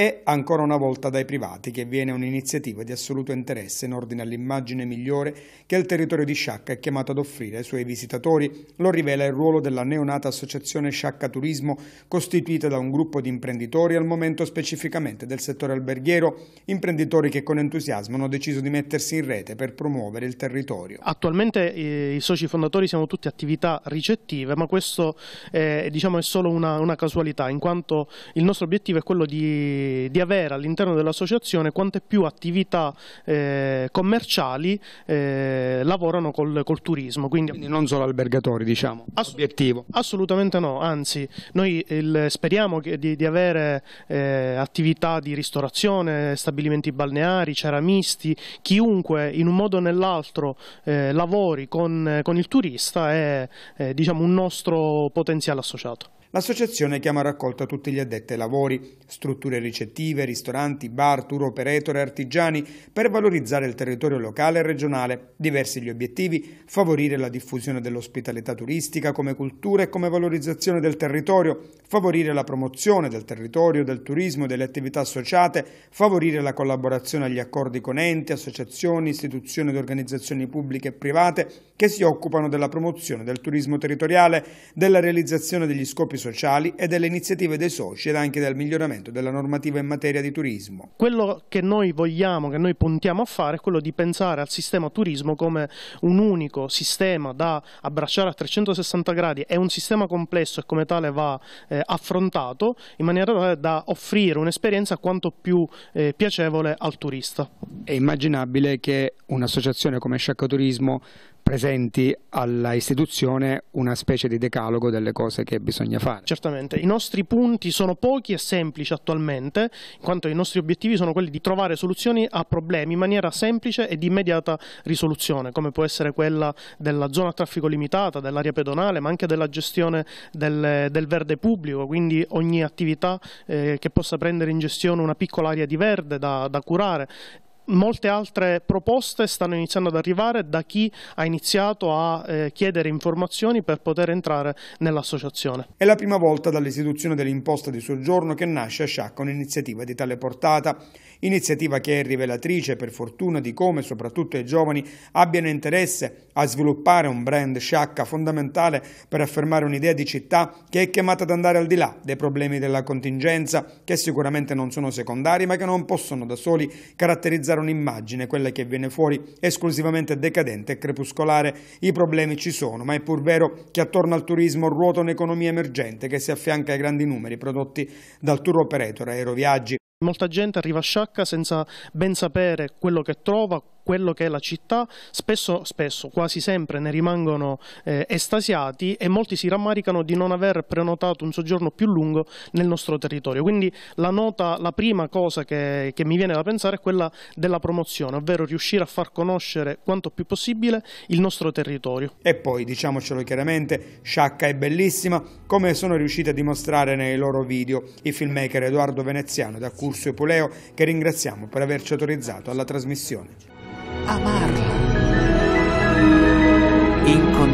e ancora una volta dai privati, che viene un'iniziativa di assoluto interesse in ordine all'immagine migliore che il territorio di Sciacca è chiamato ad offrire ai suoi visitatori. Lo rivela il ruolo della neonata associazione Sciacca Turismo, costituita da un gruppo di imprenditori al momento specificamente del settore alberghiero, imprenditori che con entusiasmo hanno deciso di mettersi in rete per promuovere il territorio. Attualmente eh, i soci fondatori siamo tutti attività ricettive, ma questo è, diciamo, è solo una, una casualità, in quanto il nostro obiettivo è quello di di avere all'interno dell'associazione quante più attività eh, commerciali eh, lavorano col, col turismo. Quindi, Quindi, non solo albergatori, diciamo, ass obiettivo. Assolutamente no, anzi noi il, speriamo che, di, di, avere eh, attività di ristorazione, stabilimenti balneari, ceramisti, chiunque in un modo o nell'altro eh, lavori con, con, il turista è diciamo, un nostro potenziale associato. L'associazione chiama a raccolta tutti gli addetti ai lavori, strutture ricettive, ristoranti, bar, tour operator e artigiani per valorizzare il territorio locale e regionale. Diversi gli obiettivi, favorire la diffusione dell'ospitalità turistica come cultura e come valorizzazione del territorio, favorire la promozione del territorio, del turismo e delle attività associate, favorire la collaborazione agli accordi con enti, associazioni, istituzioni ed organizzazioni pubbliche e private che si occupano della promozione del turismo territoriale, della realizzazione degli scopi sociali e delle iniziative dei soci ed anche del miglioramento della normativa in materia di turismo. Quello che noi vogliamo, che noi puntiamo a fare è quello di pensare al sistema turismo come un unico sistema da abbracciare a 360 gradi, è un sistema complesso e come tale va eh, affrontato in maniera tale da offrire un'esperienza quanto più eh, piacevole al turista. È immaginabile che un'associazione come Sciacca Turismo presenti alla istituzione una specie di decalogo delle cose che bisogna fare. Certamente, i nostri punti sono pochi e semplici attualmente, in quanto i nostri obiettivi sono quelli di trovare soluzioni a problemi in maniera semplice e di immediata risoluzione, come può essere quella della zona a traffico limitata, dell'area pedonale, ma anche della gestione del, del verde pubblico, quindi ogni attività eh, che possa prendere in gestione una piccola area di verde da, da curare, molte altre proposte stanno iniziando ad arrivare da chi ha iniziato a eh, chiedere informazioni per poter entrare nell'associazione. È la prima volta dall'istituzione dell'imposta di soggiorno che nasce a Sciacca un'iniziativa di tale portata, iniziativa che è rivelatrice per fortuna di come soprattutto i giovani abbiano interesse a sviluppare un brand Sciacca fondamentale per affermare un'idea di città che è chiamata ad andare al di là dei problemi della contingenza che sicuramente non sono secondari ma che non possono da soli caratterizzare dare un'immagine, quella che viene fuori esclusivamente decadente e crepuscolare. I problemi ci sono, ma è pur vero che attorno al turismo ruota un'economia emergente che si affianca ai grandi numeri prodotti dal tour operator Aeroviaggi. Molta gente arriva a Sciacca senza ben sapere quello che trova, quello che è la città, spesso, spesso quasi sempre ne rimangono eh, estasiati e molti si rammaricano di non aver prenotato un soggiorno più lungo nel nostro territorio. Quindi la, nota, la prima cosa che, che mi viene da pensare è quella della promozione, ovvero riuscire a far conoscere quanto più possibile il nostro territorio. E poi, diciamocelo chiaramente, Sciacca è bellissima, come sono riusciti a dimostrare nei loro video i filmmaker Edoardo Veneziano da Curso Puleo, che ringraziamo per averci autorizzato alla trasmissione. amarla. Incondicionalmente.